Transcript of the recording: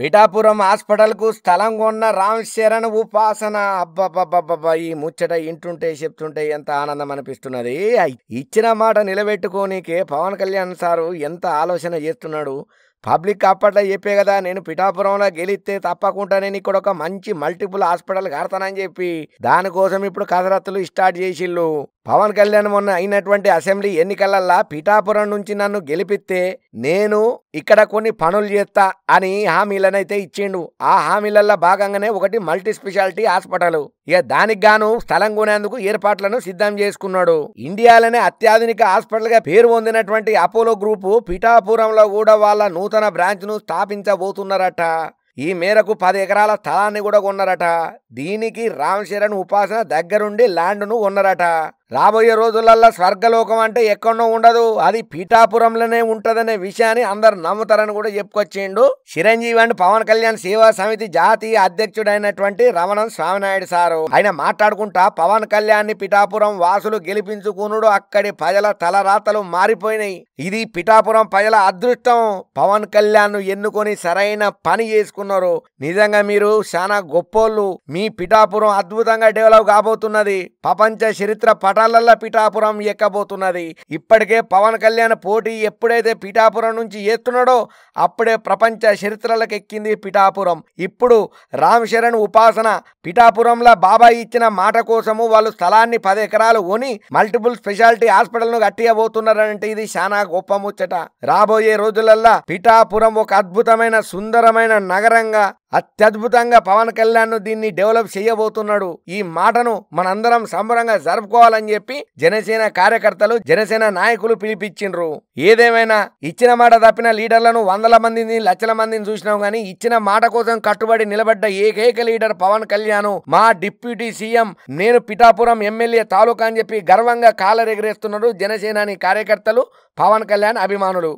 పిఠాపురం హాస్పిటల్కు స్థలం కొన్న రామ్ శరణ్ ఉపాసన అబ్బబ్బబ్బబ్బ ఈ ముచ్చట ఇంటుంటే చెప్తుంటే ఎంత ఆనందం అనిపిస్తున్నది ఇచ్చిన మాట నిలబెట్టుకోనికే పవన్ కళ్యాణ్ సారు ఎంత ఆలోచన చేస్తున్నాడు పబ్లిక్ అప్పట్లో చెప్పే కదా నేను పిఠాపురంలో గెలిస్తే తప్పకుండా నేను ఇక్కడ ఒక మంచి మల్టిపుల్ హాస్పిటల్ కడతానని చెప్పి దానికోసం ఇప్పుడు కసరత్తులు స్టార్ట్ చేసిళ్ళు పవన్ కళ్యాణ్ మొన్న అయినటువంటి అసెంబ్లీ ఎన్నికలల్లా పిఠాపురం నుంచి నన్ను గెలిపిస్తే నేను ఇక్కడ కొన్ని పనులు చేస్తా అని హామీలనైతే ఇచ్చిండు ఆ హామీలల్లో భాగంగానే ఒకటి మల్టీ స్పెషాలిటీ హాస్పిటల్ ఇక దానికి గాను స్థలం కొనేందుకు ఏర్పాట్లను సిద్ధం చేసుకున్నాడు ఇండియాలోనే అత్యాధునిక హాస్పిటల్ గా పేరు పొందినటువంటి అపోలో గ్రూపు పిఠాపురంలో కూడా వాళ్ళ నూతన బ్రాంచ్ ను స్థాపించబోతున్నారట ఈ మేరకు పది ఎకరాల స్థలాన్ని కూడా కొన్నారట దీనికి రామ్ ఉపాసన దగ్గరుండి ల్యాండ్ను కొన్నారట రాబోయే రోజులల్లో స్వర్గలోకం అంటే ఎక్కడో ఉండదు అది పీఠాపురంలోనే ఉంటుందనే విషయాన్ని అందరు నమ్ముతారని కూడా చెప్పుకొచ్చిండు చిరంజీవి అండ్ పవన్ కళ్యాణ్ సేవా సమితి జాతీయ అధ్యక్షుడైనటువంటి రమణం స్వామినాయుడు సారు ఆయన మాట్లాడుకుంటా పవన్ కళ్యాణ్ ని పిఠాపురం వాసులు గెలిపించుకునుడు అక్కడి ప్రజల తలరాతలు మారిపోయినాయి ఇది పిఠాపురం ప్రజల అదృష్టం పవన్ కళ్యాణ్ ను ఎన్నుకొని సరైన పని చేసుకున్నారు నిజంగా మీరు చాలా గొప్పోళ్ళు మీ పిఠాపురం అద్భుతంగా డెవలప్ కాబోతున్నది ప్రపంచ చరిత్ర పట పటాలల్లా పిఠాపురం ఎక్కబోతున్నది ఇప్పటికే పవన్ కళ్యాణ్ పోటీ ఎప్పుడైతే పిఠాపురం నుంచి ఎత్తున్నాడో అప్పుడే ప్రపంచ చరిత్రలకు ఎక్కింది పిఠాపురం ఇప్పుడు రామ్ చరణ్ ఉపాసన పిఠాపురంలో బాబాయ్ ఇచ్చిన మాట కోసము వాళ్ళు స్థలాన్ని పది ఎకరాలు కొని మల్టిపుల్ స్పెషాలిటీ హాస్పిటల్ ను కట్టియబోతున్నారంటే ఇది చాలా గొప్ప ముచ్చట రాబోయే రోజులల్లా పిఠాపురం ఒక అద్భుతమైన సుందరమైన నగరంగా అత్యద్భుతంగా పవన్ కళ్యాణ్ దీన్ని డెవలప్ చేయబోతున్నాడు ఈ మాటను మనందరం సంబరంగా జరుపుకోవాలని చెప్పి జనసేన కార్యకర్తలు జనసేన నాయకులు పిలిపించిండ్రు ఏదేమైనా ఇచ్చిన మాట తప్పిన లీడర్లను వందల మందిని లక్షల మందిని చూసినాం కానీ ఇచ్చిన మాట కోసం కట్టుబడి నిలబడ్డ ఏకైక లీడర్ పవన్ కళ్యాణ్ మా డిప్యూటీ సీఎం నేను పిఠాపురం ఎమ్మెల్యే తాలూకా అని చెప్పి గర్వంగా కాలరెగరేస్తున్నాడు జనసేనాని కార్యకర్తలు పవన్ కళ్యాణ్ అభిమానులు